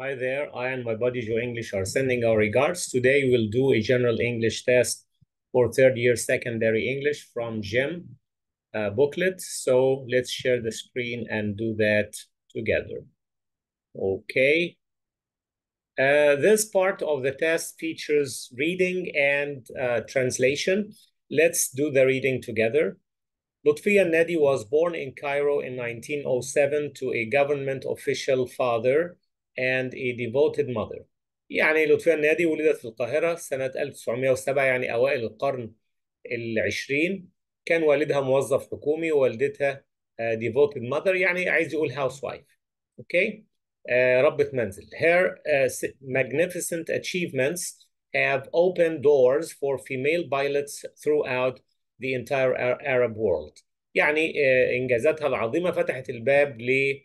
Hi there, I and my buddy Joe English are sending our regards. Today we'll do a general English test for third year secondary English from GEM uh, booklet. So let's share the screen and do that together. Okay. Uh, this part of the test features reading and uh, translation. Let's do the reading together. Lutfi Nedi was born in Cairo in 1907 to a government official father and a devoted mother يعني لطفيا النادي ولدت في القاهرة سنة 1907 يعني أوائل القرن العشرين كان والدها موظف حكومي ووالدتها آه، devoted mother يعني عايز يقول housewife okay اوكي آه، ربة منزل her uh, magnificent achievements have opened doors for female pilots throughout the entire Arab world يعني إنجازاتها العظيمة فتحت الباب ل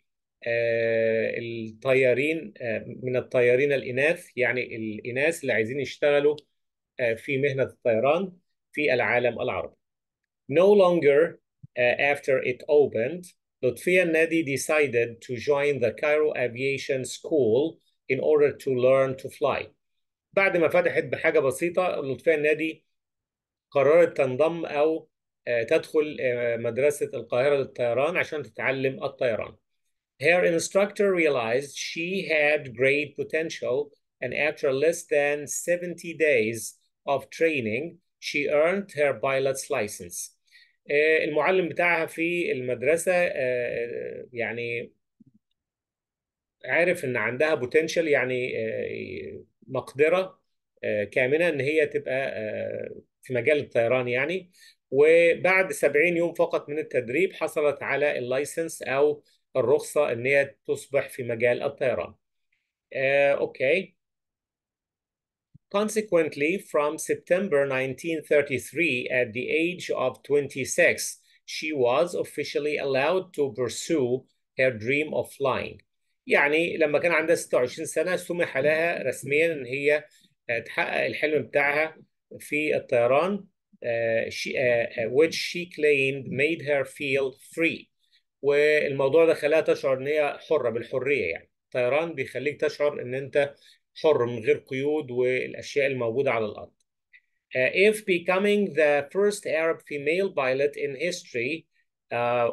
آه، الطيارين آه، من الطيارين الإناث يعني الإناث اللي عايزين يشتغلوا آه، في مهنة الطيران في العالم العربي. No longer after it opened, Lutfia Nadi decided to join the Cairo Aviation School in order to learn to fly. بعد ما فتحت بحاجة بسيطة لطفية النادي قررت تنضم أو تدخل مدرسة القاهرة للطيران عشان تتعلم الطيران. Her instructor realized she had great potential, and after less than 70 days of training, she earned her pilot's license. Uh, المعلم بتاعها في المدرسة آه، آه، يعني عارف إن عندها potential يعني آه، مقدرة كامنة إن هي تبقى في مجال الطيران يعني وبعد 70 يوم فقط من التدريب حصلت على اللايسنس أو الرخصة إن هي تصبح في مجال الطيران. Uh, okay. Consequently, from September 1933, at the age of 26, she was officially allowed to pursue her dream of flying. يعني لما كان عندها 26 سنة سمح لها رسميا إن هي تحقق الحلم بتاعها في الطيران uh, she, uh, which she claimed made her feel free. والموضوع ده خلاها تشعر ان هي حره بالحريه يعني الطيران بيخليك تشعر ان انت حر من غير قيود والاشياء الموجوده على الارض Uh, if becoming the first Arab female pilot in history uh,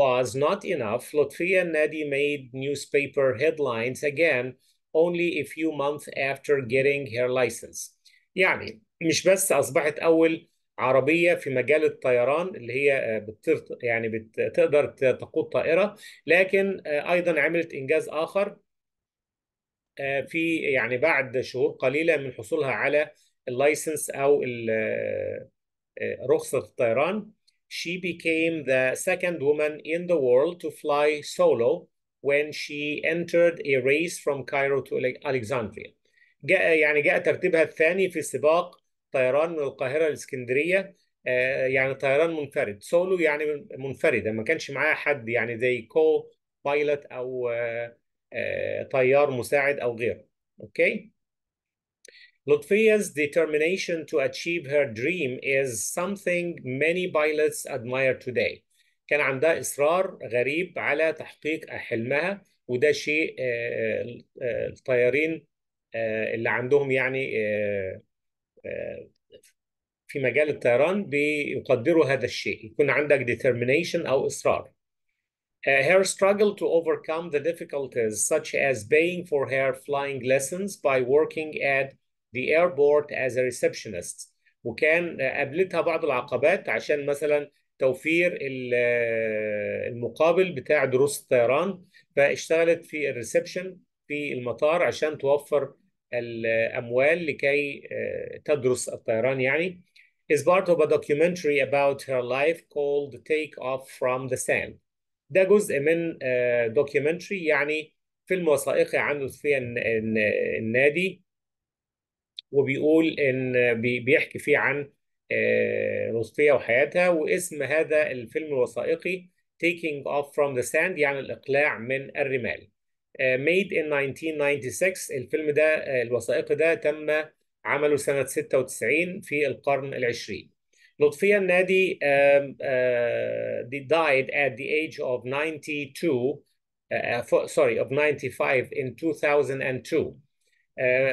was not enough, Lutfia Nadi made newspaper headlines again only a few months after getting her license. يعني مش بس أصبحت أول عربيه في مجال الطيران اللي هي آه، بتطير يعني بتقدر تقود طائره لكن آه، ايضا عملت انجاز اخر آه، في يعني بعد شهور قليله من حصولها على اللايسنس او رخصه الطيران she became the second woman in the world to fly solo when she entered a race from Cairo to Alexandria. جاء يعني جاء ترتيبها الثاني في سباق طيران من القاهره لاسكندريه آه، يعني طيران منفرد سولو يعني منفرده ما كانش معاها حد يعني زي كو بايلوت او آه، آه، طيار مساعد او غيره اوكي Lutfiya's determination to achieve her dream is something many pilots admire today. كان عندها إصرار غريب على تحقيق حلمها وده شيء الطيارين اللي عندهم يعني في مجال الطيران بيقدروا هذا الشيء يكون عندك determination أو إصرار Uh, her struggle to overcome the difficulties, such as paying for her flying lessons by working at the airport as a receptionist. وكان قابلتها بعض العقبات عشان مثلا توفير المقابل بتاع دروس الطيران فاشتغلت في الريسبشن في المطار عشان توفر الأموال لكي آه، تدرس الطيران يعني is part of a documentary about her life called Take Off from the Sand. ده جزء من آه، دوكيومنتري يعني فيلم وثائقي عن لطفية النادي وبيقول ان آه، بيحكي فيه عن لطفية وحياتها واسم هذا الفيلم الوثائقي Taking Off from the Sand يعني الإقلاع من الرمال. ميد ان 1996 الفيلم ده الوثائقي ده تم عمله سنة 96 في القرن العشرين لطفيا نادي died at the age of 92 uh, for, sorry of 95 in 2002 uh,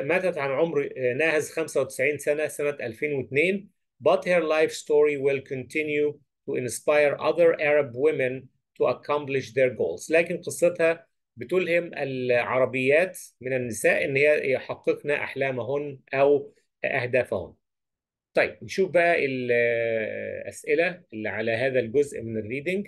ماتت عن عمر ناهز 95 سنة 2002 but her life story will continue to inspire other Arab women to accomplish their goals لكن قصتها بتلهم العربيات من النساء ان هي يحققن احلامهن او اهدافهن. طيب نشوف بقى الاسئله اللي على هذا الجزء من الريدنج.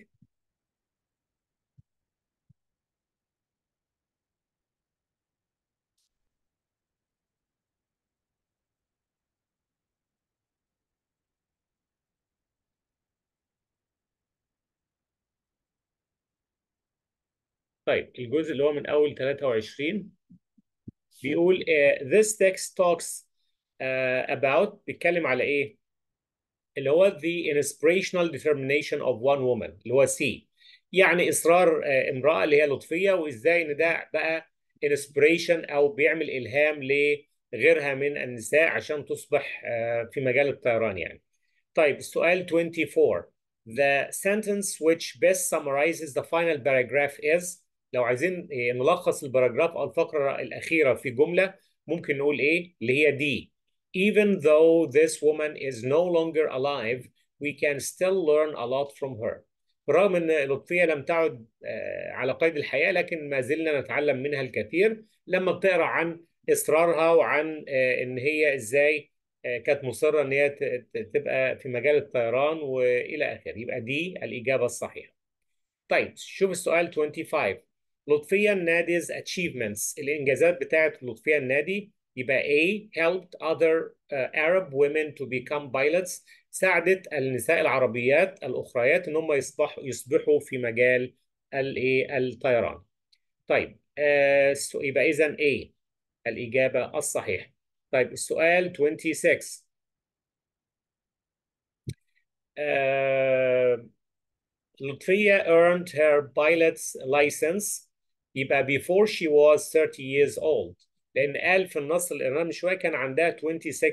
طيب الجزء اللي هو من اول 23 بيقول uh, this text talks uh, about بيتكلم على ايه؟ اللي هو the inspirational determination of one woman اللي هو سي يعني اصرار uh, امراه اللي هي لطفيه وازاي ان ده بقى inspiration او بيعمل الهام لغيرها من النساء عشان تصبح uh, في مجال الطيران يعني. طيب السؤال 24 The sentence which best summarizes the final paragraph is لو عايزين آه، نلخص الباراجراف او الفقره الاخيره في جمله ممكن نقول ايه اللي هي دي even though this woman is no longer alive we can still learn a lot from her برغم ان لطفيه لم تعد آه، على قيد الحياه لكن ما زلنا نتعلم منها الكثير لما بتقرا عن اصرارها وعن آه، ان هي ازاي كانت مصره ان هي تبقى في مجال الطيران والى اخره يبقى دي الاجابه الصحيحه طيب شوف السؤال 25 لطفيا النادي's achievements الانجازات بتاعه لطفيا النادي يبقى A helped other uh, Arab women to become pilots ساعدت النساء العربيات الأخريات إن هم يصبحوا يصبحوا في مجال الإيه الطيران. طيب آه يبقى إذا A الإجابة الصحيحة. طيب السؤال 26 آه لطفية earned her pilot's license يبقى before she was 30 years old لان قال في النص اللي شويه كان عندها 26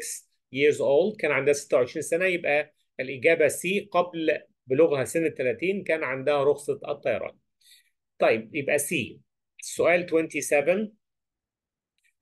years old كان عندها 26 سنه يبقى الاجابه سي قبل بلوغها سن ال 30 كان عندها رخصه الطيران. طيب يبقى سي السؤال 27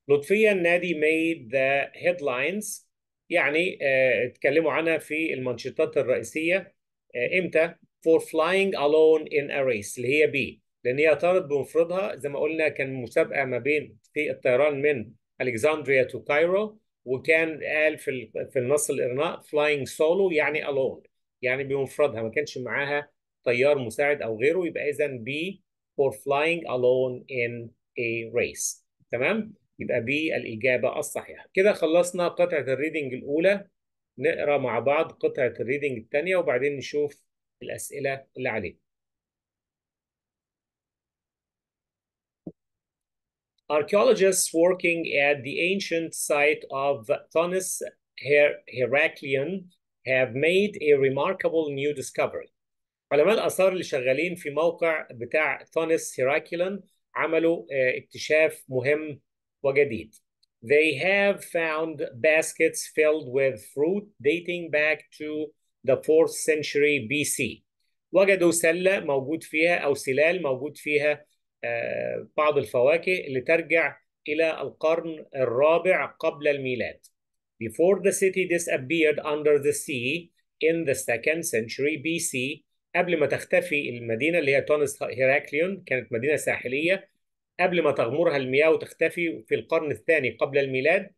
لطفية النادي made the headlines يعني آه اتكلموا عنها في المنشطات الرئيسيه آه امتى؟ for flying alone in a race اللي هي بي لان هي طارت بمفردها زي ما قلنا كان مسابقه ما بين في الطيران من الكسندريا تو كايرو وكان قال في في النص الارناء فلاينج سولو يعني الون يعني بمفردها ما كانش معاها طيار مساعد او غيره يبقى اذا بي فور فلاينج الون ان اي ريس تمام يبقى بي الاجابه الصحيحه كده خلصنا قطعه الريدنج الاولى نقرا مع بعض قطعه الريدنج الثانيه وبعدين نشوف الاسئله اللي عليه Archaeologists working at the ancient site of Thonis Her Heraklion have made a remarkable new discovery. علماء الآثار اللي شغالين في موقع بتاع ثونس هيراكيلون عملوا اكتشاف مهم وجديد. They have found baskets filled with fruit dating back to the 4th century BC. وجدوا سلة موجود فيها أو سلال موجود فيها آه، بعض الفواكه اللي ترجع إلى القرن الرابع قبل الميلاد. Before the city disappeared under the sea in the second century BC قبل ما تختفي المدينة اللي هي تونس هيراكليون كانت مدينة ساحلية قبل ما تغمرها المياه وتختفي في القرن الثاني قبل الميلاد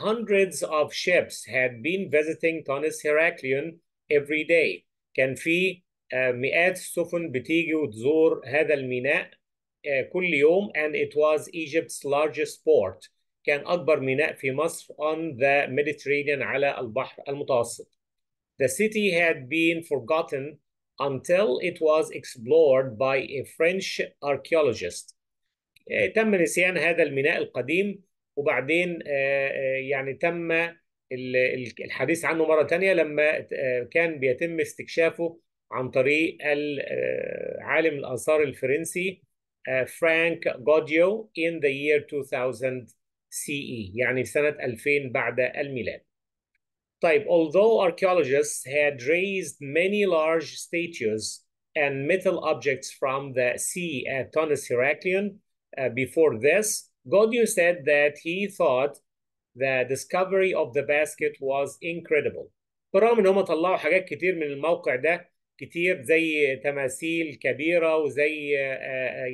hundreds of ships had been visiting Tonis Heraklion every day كان في آه، مئات السفن بتيجي وتزور هذا الميناء آه، كل يوم and it was Egypt's largest port كان أكبر ميناء في مصر on the Mediterranean على البحر المتوسط. The city had been forgotten until it was explored by a French archaeologist. آه، تم نسيان هذا الميناء القديم وبعدين آه، يعني تم الحديث عنه مرة تانية لما كان بيتم استكشافه عن طريق عالم الآثار الفرنسي Uh, Frank Godio in the year 2000 CE يعني في سنة 2000 بعد الميلاد. طيب although archaeologists had raised many large statues and metal objects from the sea at Tonus heracleion uh, before this, Godio said that he thought the discovery of the basket was incredible. بالرغم ان هم طلعوا حاجات كتير من الموقع ده كتير زي تماثيل كبيره وزي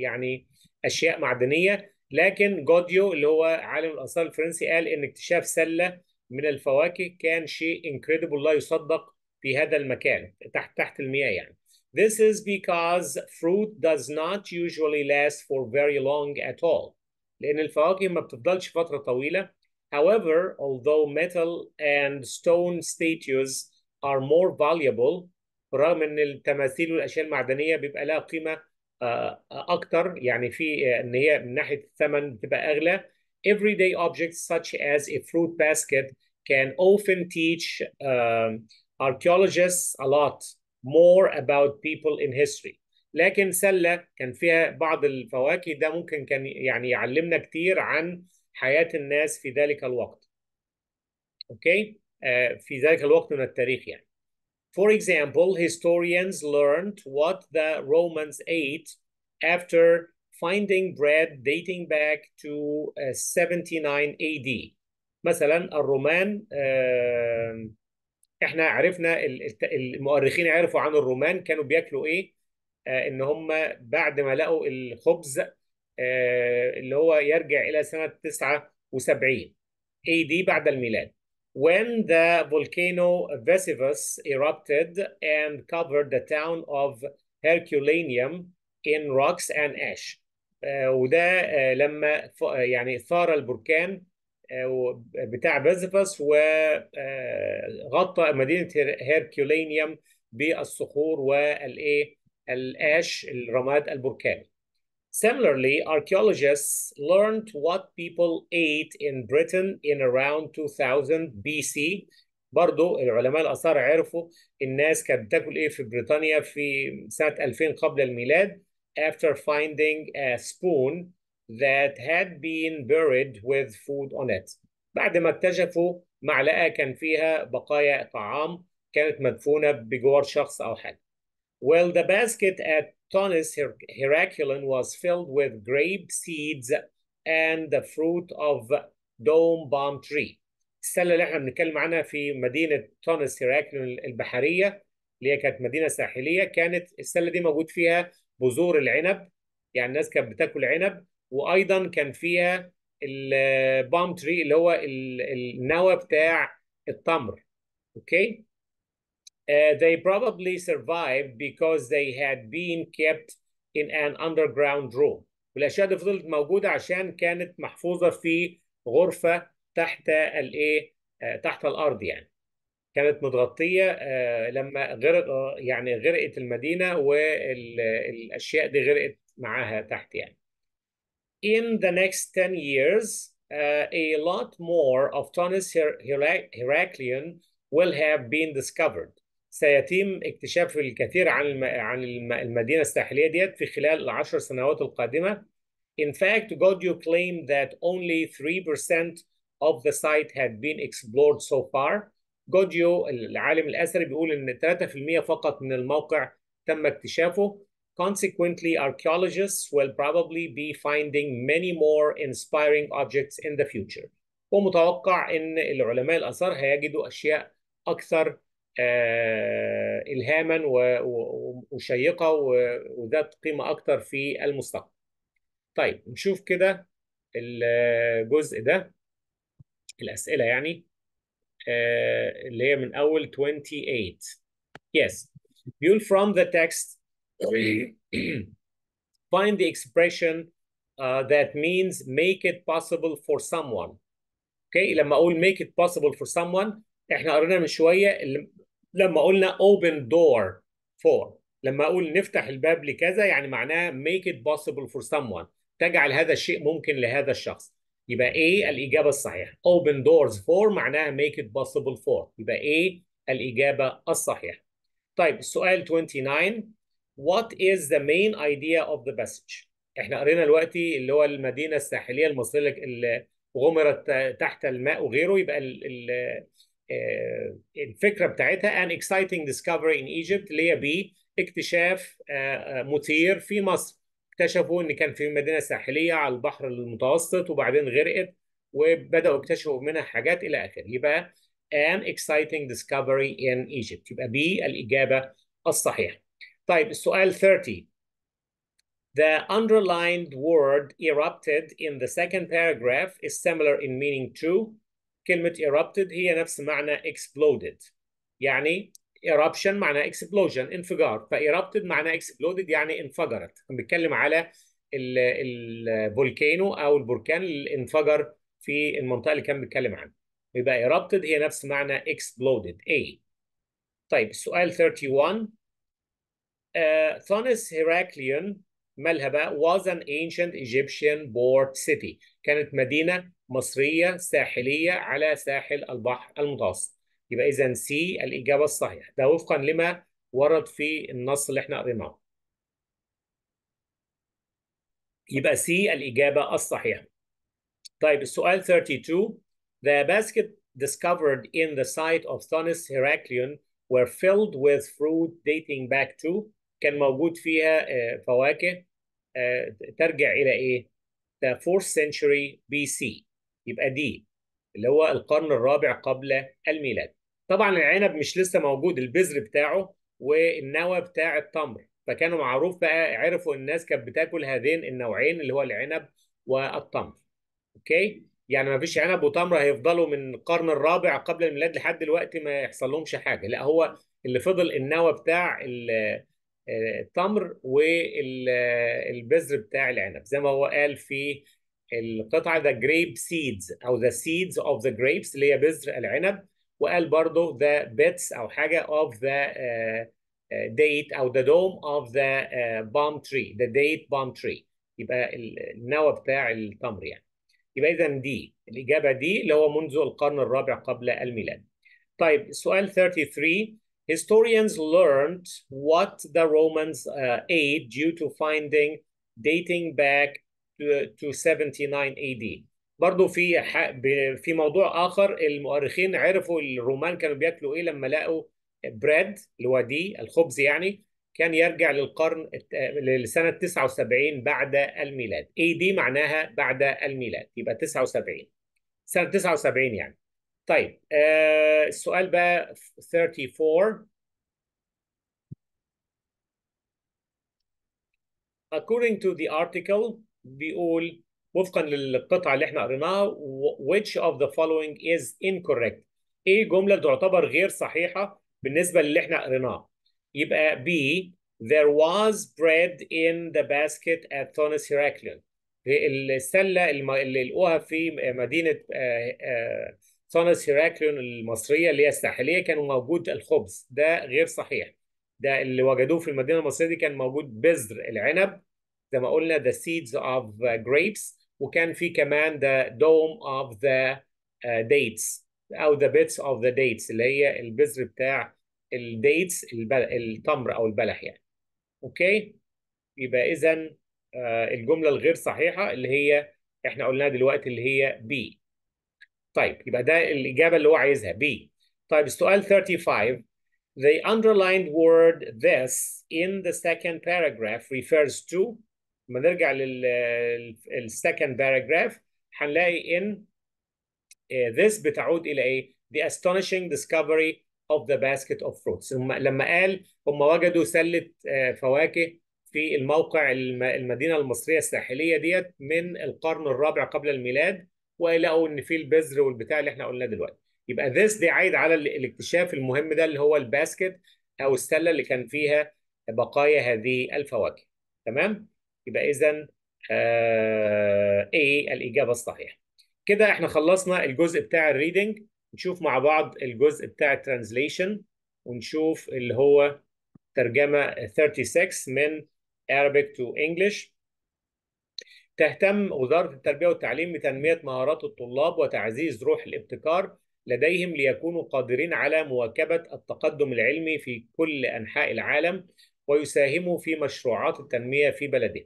يعني اشياء معدنيه لكن جوديو اللي هو عالم الاثار الفرنسي قال ان اكتشاف سله من الفواكه كان شيء انكريدبل لا يصدق في هذا المكان تحت تحت المياه يعني This is because fruit does not usually last for very long at all. لأن الفواكه ما بتفضلش فترة طويلة. However, although metal and stone statues are more valuable, بالرغم ان التماثيل والاشياء المعدنيه بيبقى لها قيمه آه، آه، اكتر يعني في آه، ان هي من ناحيه الثمن بتبقى اغلى everyday objects such as a fruit basket can often teach uh, archaeologists a lot more about people in history لكن سله كان فيها بعض الفواكه ده ممكن كان يعني يعلمنا كتير عن حياه الناس في ذلك الوقت اوكي okay? uh, في ذلك الوقت من التاريخ يعني For example, historians learned what the Romans ate after finding bread dating back to uh, 79 AD. مثلا الرومان uh, احنا عرفنا المؤرخين عرفوا عن الرومان كانوا بياكلوا ايه uh, ان هم بعد ما لقوا الخبز uh, اللي هو يرجع الى سنه 79 AD بعد الميلاد when the volcano Vesuvius erupted and covered the town of Herculaneum in rocks and ash. Uh, وده uh, لما uh, يعني ثار البركان بتاع فيزيفس وغطى مدينه هيركيولينيوم بالصخور والايه الاش الرماد البركاني Similarly, archaeologists learned what people ate in Britain in around 2000 BC برضو العلماء الآثار عرفوا الناس كانت بتاكل إيه في بريطانيا في سنة 2000 قبل الميلاد after finding a spoon that had been buried with food on it. بعد ما اكتشفوا معلقة كان فيها بقايا طعام كانت مدفونة بجوار شخص أو حاجة. Well, the basket at Tonus Heraculan was filled with grape seeds and the fruit of dome palm tree. السله اللي احنا بنتكلم عنها في مدينه تونس هيراكلون البحريه اللي هي كانت مدينه ساحليه كانت السله دي موجود فيها بذور العنب يعني الناس كانت بتاكل عنب وايضا كان فيها البام تري اللي هو النوى بتاع التمر اوكي Uh, they probably survived because they had been kept in an underground room والاشياء دي فضلت موجوده عشان كانت محفوظه في غرفه تحت الايه تحت الارض يعني كانت متغطيه لما غرق يعني غرقت والاشياء دي غرقت معاها تحت يعني in the next 10 years uh, a lot more of Tonis Her Her will have been discovered سيتم اكتشاف الكثير عن الم... عن الم... المدينه الساحليه ديت في خلال العشر سنوات القادمه. In fact, Godio claimed that only 3% of the site had been explored so far. Godio, العالم الأثري بيقول إن 3% فقط من الموقع تم اكتشافه. Consequently, archaeologists will probably be finding many more inspiring objects in the future. ومتوقع إن العلماء الآثار هيجدوا أشياء أكثر إلهاما وشيقة وذات قيمة أكتر في المستقبل طيب نشوف كده الجزء ده الأسئلة يعني اللي هي من أول 28 Yes You'll from the text find the expression that means make it possible for someone okay لما أقول make it possible for someone احنا قرينا من شوية لما قلنا open door for لما اقول نفتح الباب لكذا يعني معناه make it possible for someone تجعل هذا الشيء ممكن لهذا الشخص يبقى A الإجابة الصحيحة open doors for معناها make it possible for يبقى A الإجابة الصحيحة طيب السؤال 29 What is the main idea of the passage؟ احنا قرينا دلوقتي اللي هو المدينة الساحلية المصرية اللي غمرت تحت الماء وغيره يبقى ال ال آه، الفكره بتاعتها ان اكسايتنج discovery ان ايجيبت اللي هي اكتشاف آه، آه، مثير في مصر اكتشفوا ان كان في مدينه ساحليه على البحر المتوسط وبعدين غرقت وبداوا يكتشفوا منها حاجات الى اخره يبقى an exciting discovery in Egypt يبقى بي الاجابه الصحيحه طيب السؤال 30 The underlined word erupted in the second paragraph is similar in meaning to كلمة erupted هي نفس معنى exploded يعني eruption معناه explosion انفجار erupted معناه exploded يعني انفجرت بنتكلم على البولكينو او البركان اللي انفجر في المنطقة اللي كان بيتكلم عنها يبقى erupted هي نفس معنى exploded A طيب السؤال 31 ثونس هيراكليون مالها بقى was an ancient Egyptian port city كانت مدينة مصرية ساحلية على ساحل البحر المتوسط يبقى إذا سي الإجابة الصحيحة ده وفقا لما ورد في النص اللي احنا قريناه يبقى سي الإجابة الصحيحة طيب السؤال 32 The basket discovered in the site of Thonis Heraklion were filled with fruit dating back to كان موجود فيها آه، فواكه آه، ترجع الى ايه؟ فورث fourth century BC يبقى دي اللي هو القرن الرابع قبل الميلاد. طبعا العنب مش لسه موجود البذر بتاعه والنوى بتاع التمر فكانوا معروف بقى عرفوا الناس كانت بتاكل هذين النوعين اللي هو العنب والتمر. اوكي؟ يعني ما فيش عنب وتمر هيفضلوا من القرن الرابع قبل الميلاد لحد دلوقتي ما يحصل لهمش حاجه، لا هو اللي فضل النوى بتاع ال التمر والبذر بتاع العنب زي ما هو قال في القطعه ذا جريب سيدز او ذا سيدز اوف ذا جريبس اللي هي بذر العنب وقال برضه ذا بيتس او حاجه اوف ذا ديت او ذا دوم اوف ذا بام تري ذا ديت بام تري يبقى النوى بتاع التمر يعني يبقى اذا دي الاجابه دي اللي هو منذ القرن الرابع قبل الميلاد طيب سؤال 33 Historians learned what the Romans uh, ate due to finding dating back to, to 79 AD. برضه في في موضوع اخر المؤرخين عرفوا الرومان كانوا بياكلوا ايه لما لقوا بريد اللي هو دي الخبز يعني كان يرجع للقرن لسنه 79 بعد الميلاد اي دي معناها بعد الميلاد يبقى 79 سنه 79 يعني طيب آه، السؤال بقى 34 according to the article بيقول وفقا للقطعه اللي احنا قريناها which of the following is incorrect ايه الجمله اللي تعتبر غير صحيحه بالنسبه للي احنا قريناه يبقى B there was bread in the basket at Thonis Heraklion السله اللي لقوها في مدينه آه، آه، صنص هيراكليون المصريه اللي هي الساحليه كان موجود الخبز ده غير صحيح ده اللي وجدوه في المدينه المصريه دي كان موجود بذر العنب زي ما قلنا the seeds of grapes وكان في كمان the dome of the uh, dates او the bits of the dates اللي هي البذر بتاع الديتس التمر او البلح يعني اوكي يبقى اذا آه، الجمله الغير صحيحه اللي هي احنا قلناها دلوقتي اللي هي بي طيب يبقى ده الإجابة اللي هو عايزها B طيب السؤال 35 The underlined word this in the second paragraph refers to لما نرجع للسكند باراجراف هنلاقي ان آه، this بتعود الى ايه؟ The astonishing discovery of the basket of fruits لما قال هم وجدوا سله آه، فواكه في الموقع المدينه المصريه الساحليه ديت من القرن الرابع قبل الميلاد ولقوا ان في البذر والبتاع اللي احنا قلناه دلوقتي يبقى ذس دي عايد على الاكتشاف المهم ده اللي هو الباسكت او السله اللي كان فيها بقايا هذه الفواكه تمام يبقى اذا آه ايه الاجابه الصحيحه كده احنا خلصنا الجزء بتاع الريدنج نشوف مع بعض الجزء بتاع الترانزليشن ونشوف اللي هو ترجمه 36 من Arabic to English تهتم وزارة التربية والتعليم بتنمية مهارات الطلاب وتعزيز روح الابتكار لديهم ليكونوا قادرين على مواكبة التقدم العلمي في كل أنحاء العالم ويساهموا في مشروعات التنمية في بلدهم.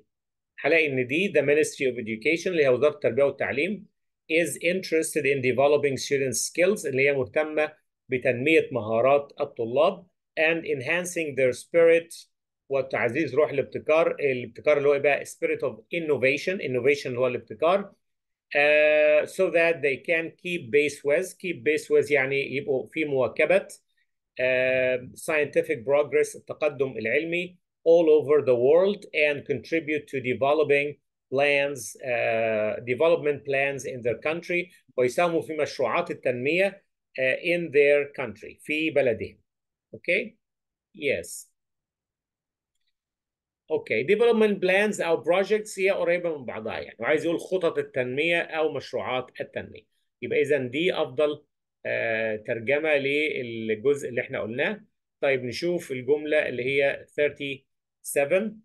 هلاقي إن دي The Ministry of Education اللي هي وزارة التربية والتعليم is interested in developing students skills اللي هي مهتمة بتنمية مهارات الطلاب and enhancing their spirit وتعزيز روح الابتكار الابتكار اللي هو بقى spirit of innovation innovation اللي هو الابتكار uh, so that they can keep base with keep base with يعني يبقوا في مواكبة uh, scientific progress التقدم العلمي all over the world and contribute to developing plans uh, development plans in their country ويساهموا في مشروعات التنمية uh, in their country في بلدهم okay yes اوكي ديفلوبمنت بلانز او بروجكتس هي قريبه من بعضها يعني وعايز يقول خطط التنميه او مشروعات التنميه يبقى اذا دي افضل آه، ترجمه للجزء اللي احنا قلناه طيب نشوف الجمله اللي هي 37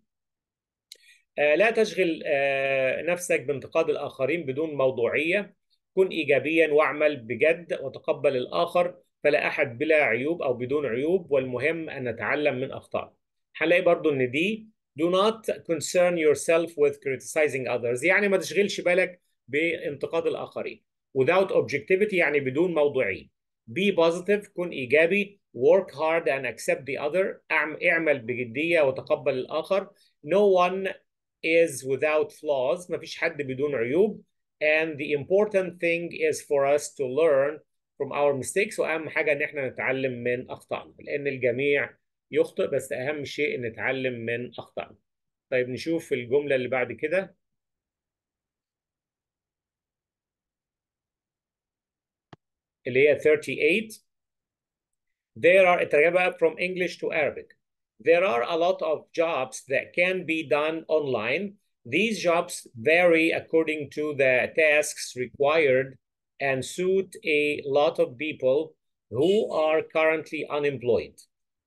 آه لا تشغل آه نفسك بانتقاد الاخرين بدون موضوعيه كن ايجابيا واعمل بجد وتقبل الاخر فلا احد بلا عيوب او بدون عيوب والمهم ان نتعلم من اخطائه هنلاقي برضو ان دي do not concern yourself with criticizing others يعني ما تشغلش بالك بانتقاد الآخرين without objectivity يعني بدون موضوعي. be positive كن إيجابي work hard and accept the other اعمل بجدية وتقبل الآخر no one is without flaws ما فيش حد بدون عيوب and the important thing is for us to learn from our mistakes واهم حاجة ان احنا نتعلم من اخطائنا لان الجميع يخطئ بس اهم شيء نتعلم من اخطائنا طيب نشوف الجمله اللي بعد كده اللي هي 38 there are اترجمها from English to Arabic there are a lot of jobs that can be done online these jobs vary according to the tasks required and suit a lot of people who are currently unemployed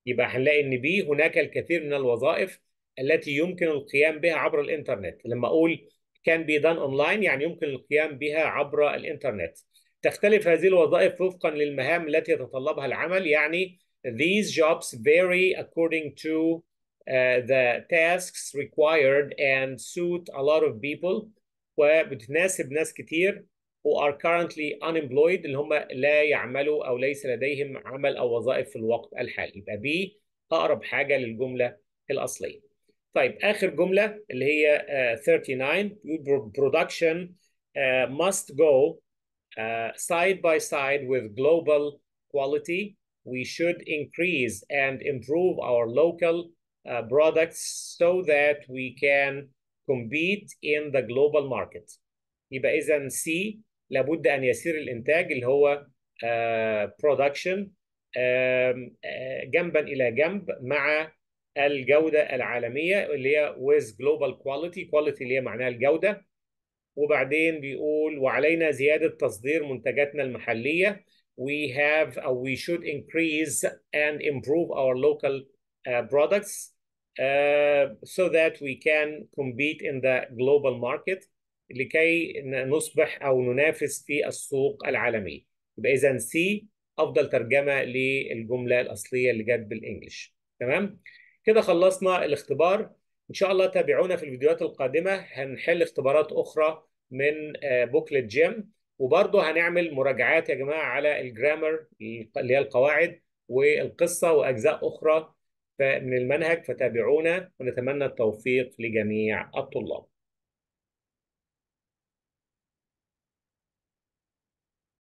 يبقى هنلاقي ان بي هناك الكثير من الوظائف التي يمكن القيام بها عبر الانترنت لما اقول كان بي دان اونلاين يعني يمكن القيام بها عبر الانترنت تختلف هذه الوظائف وفقا للمهام التي يتطلبها العمل يعني these jobs vary according to uh, the tasks required and suit a lot of people وبتناسب ناس كتير who are currently unemployed اللي هم لا يعملوا أو ليس لديهم عمل أو وظائف في الوقت الحالي يبقى بي أقرب حاجة للجملة الأصلية طيب آخر جملة اللي هي uh, 39 production uh, must go uh, side by side with global quality we should increase and improve our local uh, products so that we can compete in the global market. يبقى إذا C لابد ان يسير الانتاج اللي هو برودكشن آه، آه، جنبا الى جنب مع الجوده العالميه اللي هي with global quality quality اللي هي معناها الجوده وبعدين بيقول وعلينا زياده تصدير منتجاتنا المحليه we have or we should increase and improve our local uh, products uh, so that we can compete in the global market لكي نصبح أو ننافس في السوق العالمي يبقى إذا سي أفضل ترجمة للجملة الأصلية اللي جت بالإنجلش تمام كده خلصنا الاختبار إن شاء الله تابعونا في الفيديوهات القادمة هنحل اختبارات أخرى من آه، بوكلت جيم وبرضه هنعمل مراجعات يا جماعة على الجرامر اللي هي القواعد والقصة وأجزاء أخرى من المنهج فتابعونا ونتمنى التوفيق لجميع الطلاب